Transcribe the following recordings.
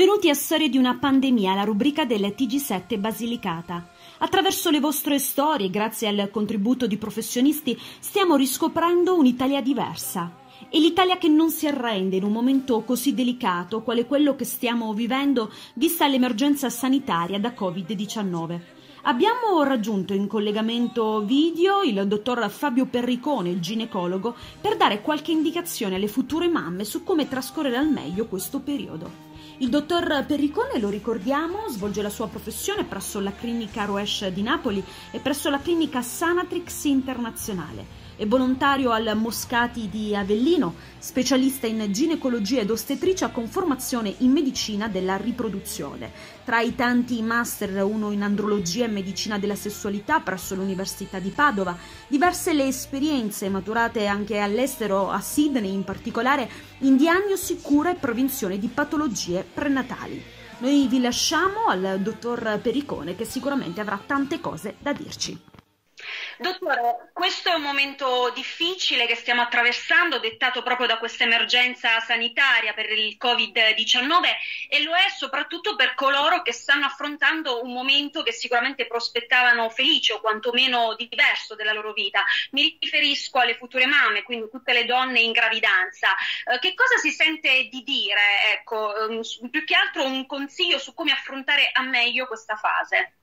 Benvenuti a Storie di una pandemia, la rubrica del TG7 Basilicata. Attraverso le vostre storie, grazie al contributo di professionisti, stiamo riscoprendo un'Italia diversa. E l'Italia che non si arrende in un momento così delicato quale quello che stiamo vivendo vista l'emergenza sanitaria da Covid-19. Abbiamo raggiunto in collegamento video il dottor Fabio Perricone, il ginecologo, per dare qualche indicazione alle future mamme su come trascorrere al meglio questo periodo. Il dottor Perricone, lo ricordiamo, svolge la sua professione presso la clinica Roesch di Napoli e presso la clinica Sanatrix Internazionale. È volontario al Moscati di Avellino, specialista in ginecologia ed ostetricia con formazione in medicina della riproduzione. Tra i tanti master, uno in andrologia e medicina della sessualità presso l'Università di Padova, diverse le esperienze maturate anche all'estero, a Sydney in particolare, in diagnosi, cura e prevenzione di patologie prenatali. Noi vi lasciamo al dottor Pericone che sicuramente avrà tante cose da dirci. Dottore, questo è un momento difficile che stiamo attraversando, dettato proprio da questa emergenza sanitaria per il Covid-19 e lo è soprattutto per coloro che stanno affrontando un momento che sicuramente prospettavano felice o quantomeno diverso della loro vita. Mi riferisco alle future mamme, quindi tutte le donne in gravidanza. Eh, che cosa si sente di dire? Ecco, ehm, più che altro un consiglio su come affrontare a meglio questa fase.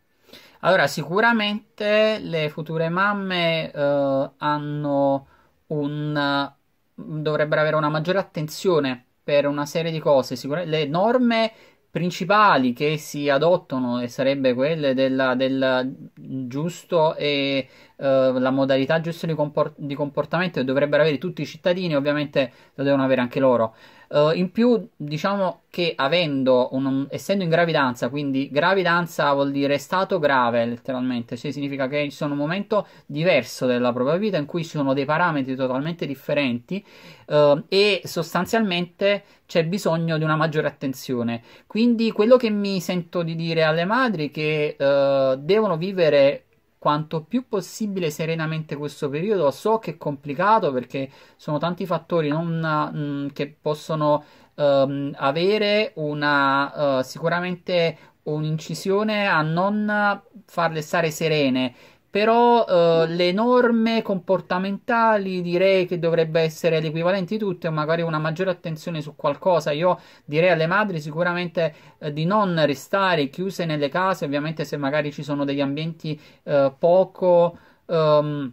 Allora, sicuramente le future mamme eh, hanno un dovrebbero avere una maggiore attenzione per una serie di cose. Sicur- le norme principali che si adottano e sarebbe quelle della, del giusto e uh, la modalità giusta di, comport- di, comportamento che dovrebbero avere tutti i cittadini, ovviamente lo devono avere anche loro. Uh, in più, diciamo che avendo un, un, essendo in gravidanza, quindi gravidanza vuol dire stato grave letteralmente, cioè significa che sono un momento diverso della propria vita in cui ci sono dei parametri totalmente differenti uh, e sostanzialmente c'è bisogno di una maggiore attenzione. Quindi quello che mi sento di dire alle madri che uh, devono vivere quanto più possibile serenamente questo periodo. So che è complicato perché sono tanti fattori non, mh, mm, che possono um, avere una uh, sicuramente un'incisione a non farle stare serene però uh, le norme comportamentali direi che dovrebbe essere l'equivalente di tutte, magari una maggiore attenzione su qualcosa. Io direi alle madri sicuramente uh, di non restare chiuse nelle case, ovviamente se magari ci sono degli ambienti uh, poco um,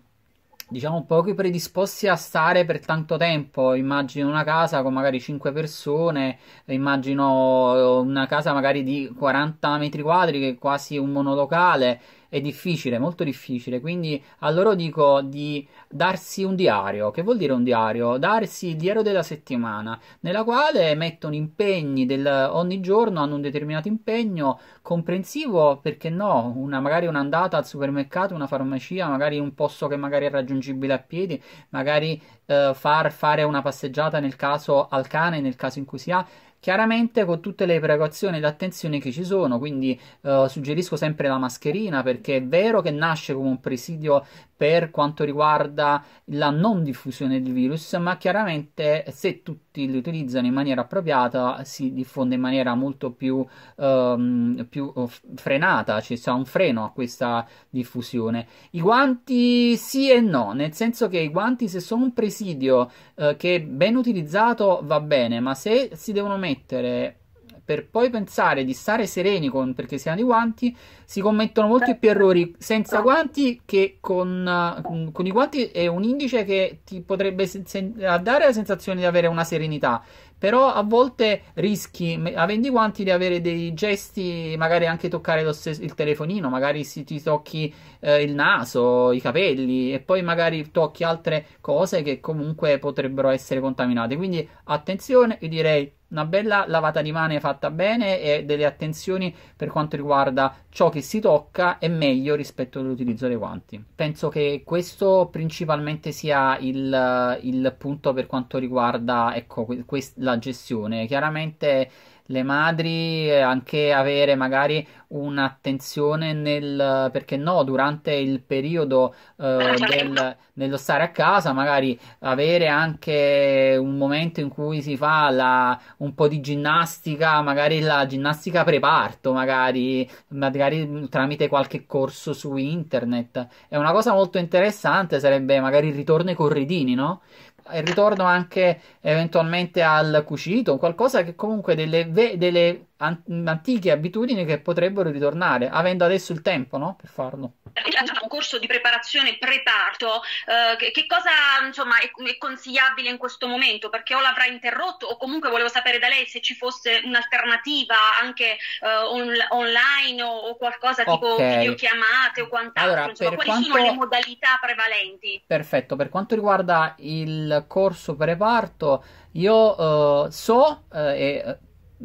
diciamo pochi predisposti a stare per tanto tempo. Immagino una casa con magari 5 persone, immagino una casa magari di 40 metri quadri che è quasi un monolocale è difficile, molto difficile, quindi a loro dico di darsi un diario. Che vuol dire un diario? Darsi il diario della settimana, nella quale mettono impegni del, ogni giorno, hanno un determinato impegno comprensivo, perché no, una, magari un'andata al supermercato, una farmacia, magari un posto che magari è raggiungibile a piedi, magari eh, far fare una passeggiata nel caso al cane, nel caso in cui si ha chiaramente con tutte le precauzioni ed attenzioni che ci sono, quindi eh, suggerisco sempre la mascherina perché è vero che nasce come un presidio per quanto riguarda la non diffusione del virus, ma chiaramente se tutti li utilizzano in maniera appropriata si diffonde in maniera molto più, ehm, più eh, frenata, cioè c'è cioè un freno a questa diffusione. I guanti sì e no, nel senso che i guanti se sono un presidio eh, che ben utilizzato va bene, ma se si devono mettere commettere per poi pensare di stare sereni con, perché si hanno i guanti, si commettono molti più errori senza guanti che con, eh, con i guanti è un indice che ti potrebbe sen- dare la sensazione di avere una serenità, però a volte rischi, avendo i guanti, di avere dei gesti, magari anche toccare stesso, il telefonino, magari si, ti tocchi eh, il naso, i capelli e poi magari tocchi altre cose che comunque potrebbero essere contaminate, quindi attenzione, io direi una bella lavata di mani fatta bene e delle attenzioni per quanto riguarda ciò che si tocca è meglio rispetto all'utilizzo dei guanti. Penso che questo principalmente sia il, il punto per quanto riguarda ecco, quest- la gestione. Chiaramente le madri, eh, anche avere magari un'attenzione nel perché no, durante il periodo eh, del, dello stare a casa, magari avere anche un momento in cui si fa la, un po' di ginnastica, magari la ginnastica preparto, magari, magari tramite qualche corso su internet. È una cosa molto interessante, sarebbe magari il ritorno ai corridini, no? il ritorno anche eventualmente al cucito, qualcosa che comunque delle, delle antiche abitudini che potrebbero ritornare, avendo adesso il tempo no? per farlo. un corso di preparazione preparto, eh, che, cosa insomma, è, è, consigliabile in questo momento? Perché o l'avrà interrotto o comunque volevo sapere da lei se ci fosse un'alternativa anche eh, on- online o, o qualcosa okay. tipo videochiamate o quant'altro, allora, insomma, quali quanto... sono le modalità prevalenti? Perfetto, per quanto riguarda il corso preparto, io eh, so eh, e eh,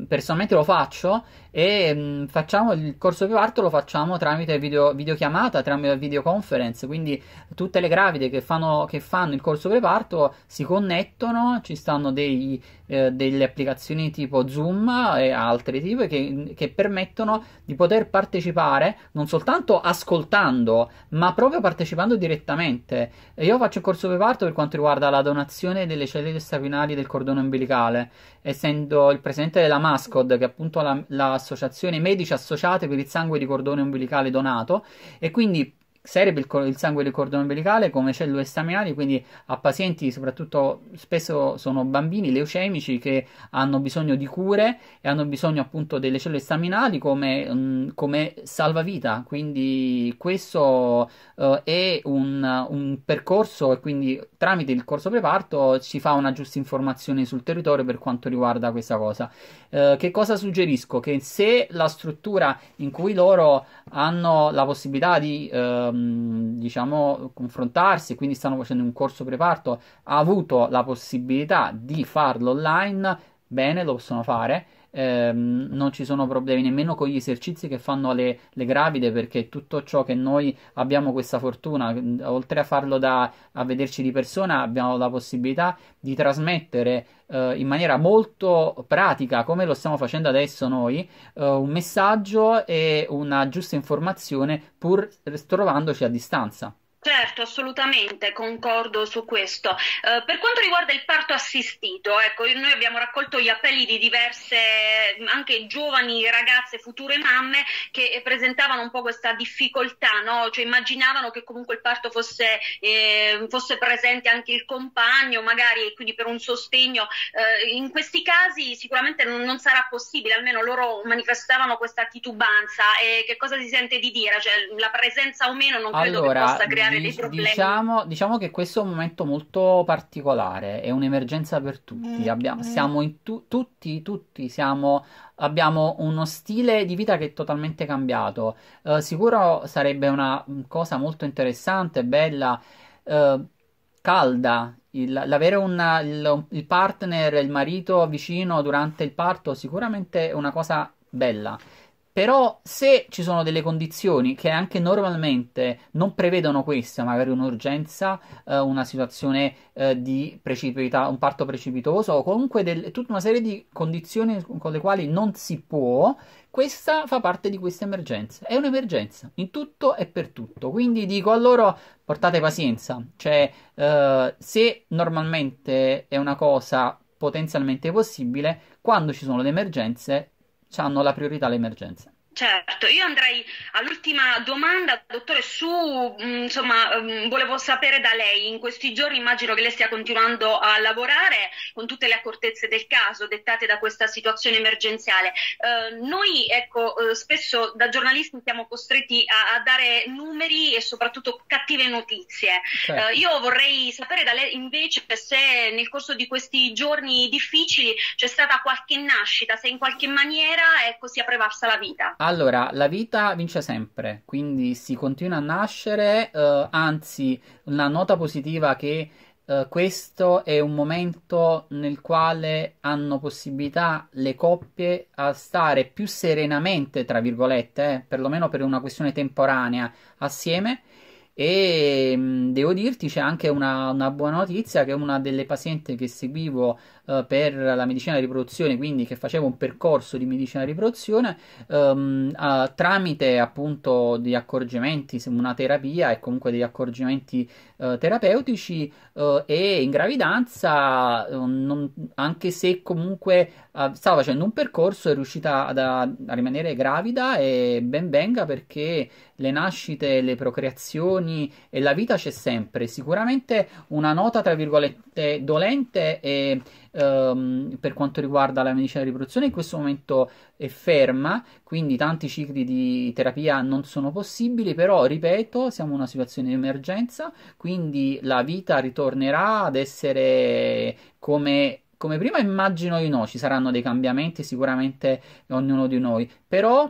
personalmente lo faccio e mh, mm, facciamo il corso parto lo facciamo tramite video, videochiamata, tramite videoconference, quindi tutte le gravide che fanno, che fanno il corso preparto si connettono, ci stanno dei, eh, delle applicazioni tipo Zoom e altre tipi che, che, permettono di poter partecipare non soltanto ascoltando, ma proprio partecipando direttamente. Io faccio un corso preparto per quanto riguarda la donazione delle cellule staminali del cordone umbilicale, essendo il presidente della MASCOD, che è appunto la, l'associazione medici associate per il sangue di cordone umbilicale donato, e quindi serve il, il, sangue del cordone umbilicale come cellule staminali, quindi a pazienti, soprattutto spesso sono bambini leucemici che hanno bisogno di cure e hanno bisogno appunto delle cellule staminali come, mm, come salvavita. Quindi questo uh, è un, un percorso e quindi tramite il corso preparto ci fa una giusta informazione sul territorio per quanto riguarda questa cosa. Eh, che cosa suggerisco? Che se la struttura in cui loro hanno la possibilità di eh, diciamo, confrontarsi, quindi stanno facendo un corso preparto, ha avuto la possibilità di farlo online, bene, lo possono fare ehm, non ci sono problemi nemmeno con gli esercizi che fanno le, le, gravide perché tutto ciò che noi abbiamo questa fortuna, oltre a farlo da a vederci di persona, abbiamo la possibilità di trasmettere eh, in maniera molto pratica, come lo stiamo facendo adesso noi, eh, un messaggio e una giusta informazione pur trovandoci a distanza. Certo, assolutamente, concordo su questo. Eh, per quanto riguarda il parto assistito, ecco, noi abbiamo raccolto gli appelli di diverse, anche giovani ragazze, future mamme, che presentavano un po' questa difficoltà, no? cioè immaginavano che comunque il parto fosse, eh, fosse presente anche il compagno, magari, e quindi per un sostegno. Eh, in questi casi sicuramente non, non, sarà possibile, almeno loro manifestavano questa titubanza. E che cosa si sente di dire? Cioè, la presenza o meno non credo allora, che possa creare creare dei problemi. Diciamo, diciamo, che questo è un momento molto particolare, è un'emergenza per tutti. Mm, abbiamo, mm. Siamo in tu, tutti, tutti siamo, abbiamo uno stile di vita che è totalmente cambiato. Uh, sicuro sarebbe una cosa molto interessante, bella, uh, calda. Il, l'avere una, il, il partner, il marito vicino durante il parto, sicuramente è una cosa bella. Però se ci sono delle condizioni che anche normalmente non prevedono questo, magari un'urgenza, eh, una situazione eh, di precipità, un parto precipitoso o comunque del, tutta una serie di condizioni con le quali non si può, questa fa parte di questa emergenza. È un'emergenza in tutto e per tutto. Quindi dico a loro portate pazienza, cioè eh, se normalmente è una cosa potenzialmente possibile, quando ci sono le emergenze hanno la priorità le emergenze. Certo, io andrei all'ultima domanda, dottore, su, mm, insomma, mm, volevo sapere da lei, in questi giorni immagino che lei stia continuando a lavorare con tutte le accortezze del caso dettate da questa situazione emergenziale. Eh, noi, ecco, eh, spesso da giornalisti siamo costretti a, a dare numeri e soprattutto cattive notizie. Certo. Eh, io vorrei sapere da lei invece se nel corso di questi giorni difficili c'è stata qualche nascita, se in qualche maniera ecco, sia prevalsa la vita. Ah. Allora, la vita vince sempre, quindi si continua a nascere, eh, anzi, una nota positiva che eh, questo è un momento nel quale hanno possibilità le coppie a stare più serenamente, tra virgolette, eh, perlomeno per una questione temporanea, assieme. E mm, devo dirti c'è anche una, una buona notizia che una delle pazienti che seguivo eh, per la medicina di riproduzione, quindi che faceva un percorso di medicina di riproduzione ehm, eh, tramite appunto degli accorgimenti, una terapia e comunque degli accorgimenti eh, terapeutici eh, e in gravidanza, ehm, non, anche se comunque eh, stava facendo un percorso, è riuscita ad, a, rimanere gravida e ben venga perché le nascite, le procreazioni e la vita c'è sempre. Sicuramente una nota tra virgolette dolente e ehm, per quanto riguarda la medicina di riproduzione in questo momento è ferma, quindi tanti cicli di terapia non sono possibili, però ripeto, siamo in una situazione di emergenza, quindi la vita ritornerà ad essere come come prima immagino di no, ci saranno dei cambiamenti sicuramente ognuno di noi, però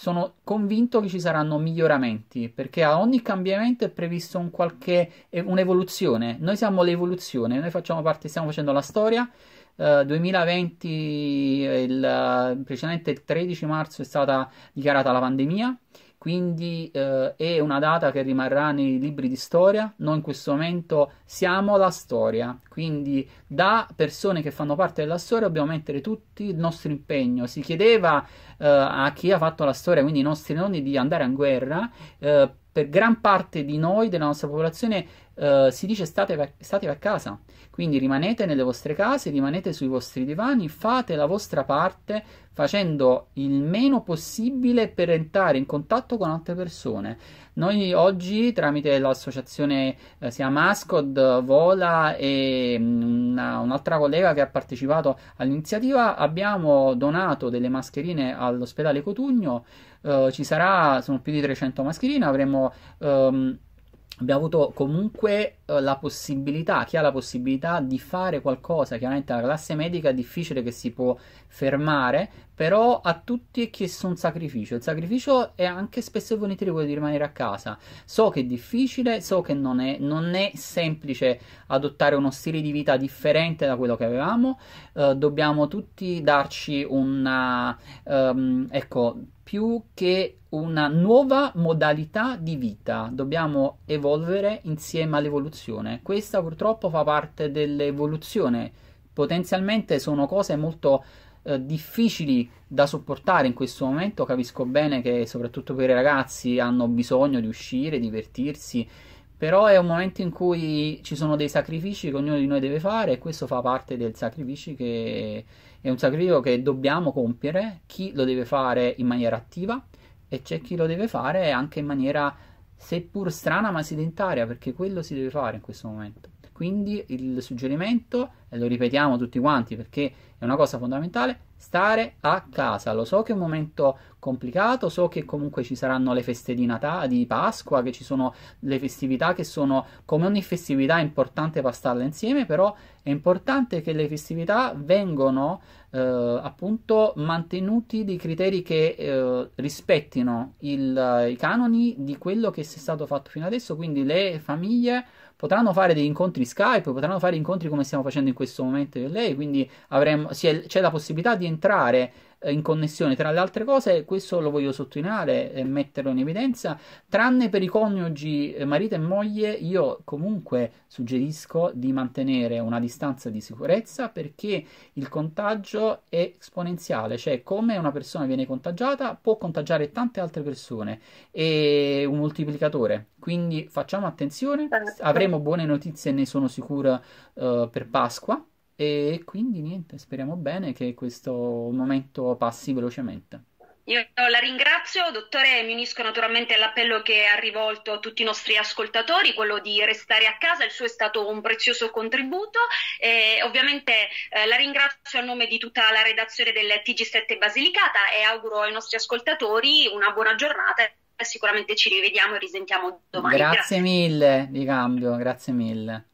sono convinto che ci saranno miglioramenti, perché a ogni cambiamento è previsto un qualche, un'evoluzione. Noi siamo l'evoluzione, noi facciamo parte, stiamo facendo la storia. Uh, eh, 2020, il, eh, il 13 marzo è stata dichiarata la pandemia quindi eh, è una data che rimarrà nei libri di storia. Noi in questo momento siamo la storia, quindi da persone che fanno parte della storia dobbiamo mettere tutti il nostro impegno. Si chiedeva eh, a chi ha fatto la storia, quindi i nostri nonni, di andare in guerra. Eh, per gran parte di noi, della nostra popolazione, Uh, si dice state, a, a, casa, quindi rimanete nelle vostre case, rimanete sui vostri divani, fate la vostra parte facendo il meno possibile per entrare in contatto con altre persone. Noi oggi tramite l'associazione eh, sia Mascod, Vola e mm, una, un'altra collega che ha partecipato all'iniziativa abbiamo donato delle mascherine all'ospedale Cotugno, eh, ci sarà, sono più di 300 mascherine, avremo... Ehm, abbiamo avuto comunque eh, la possibilità, chi ha la possibilità di fare qualcosa, chiaramente la classe medica è difficile che si può fermare, però a tutti è chiesto un sacrificio, il sacrificio è anche spesso e volentieri quello di rimanere a casa, so che è difficile, so che non è, non è semplice adottare uno stile di vita differente da quello che avevamo, eh, dobbiamo tutti darci una, um, ecco, più che una nuova modalità di vita, dobbiamo evolvere insieme all'evoluzione situazione. Questa purtroppo fa parte dell'evoluzione. Potenzialmente sono cose molto eh, difficili da sopportare in questo momento. Capisco bene che soprattutto per i ragazzi hanno bisogno di uscire, divertirsi. Però è un momento in cui ci sono dei sacrifici che ognuno di noi deve fare e questo fa parte del sacrificio che è un sacrificio che dobbiamo compiere. Chi lo deve fare in maniera attiva e c'è chi lo deve fare anche in maniera seppur strana ma sedentaria, perché quello si deve fare in questo momento. Quindi il suggerimento, e lo ripetiamo tutti quanti perché è una cosa fondamentale, stare a casa. Lo so che è un momento complicato, so che comunque ci saranno le feste di, Natale, di Pasqua, che ci sono le festività che sono, come ogni festività, è importante passarla insieme, però è importante che le festività vengano eh, appunto mantenuti dei criteri che eh, rispettino il, i canoni di quello che si è stato fatto fino adesso, quindi le famiglie potranno fare degli incontri Skype, potranno fare incontri come stiamo facendo in questo momento io e lei, quindi avremo, è, c'è la possibilità di entrare eh, in connessione tra le altre cose, questo lo voglio sottolineare e metterlo in evidenza, tranne per i coniugi eh, marito e moglie, io comunque suggerisco di mantenere una distanza di sicurezza perché il contagio è esponenziale, cioè come una persona viene contagiata può contagiare tante altre persone, è un moltiplicatore, quindi facciamo attenzione, avremo buone notizie ne sono sicura uh, eh, per Pasqua e quindi niente, speriamo bene che questo momento passi velocemente. Io la ringrazio, dottore, mi unisco naturalmente all'appello che ha rivolto a tutti i nostri ascoltatori, quello di restare a casa, il suo è stato un prezioso contributo e ovviamente eh, la ringrazio a nome di tutta la redazione del TG7 Basilicata e auguro ai nostri ascoltatori una buona giornata e sicuramente ci rivediamo e risentiamo domani. Grazie, grazie. mille, di cambio, grazie mille.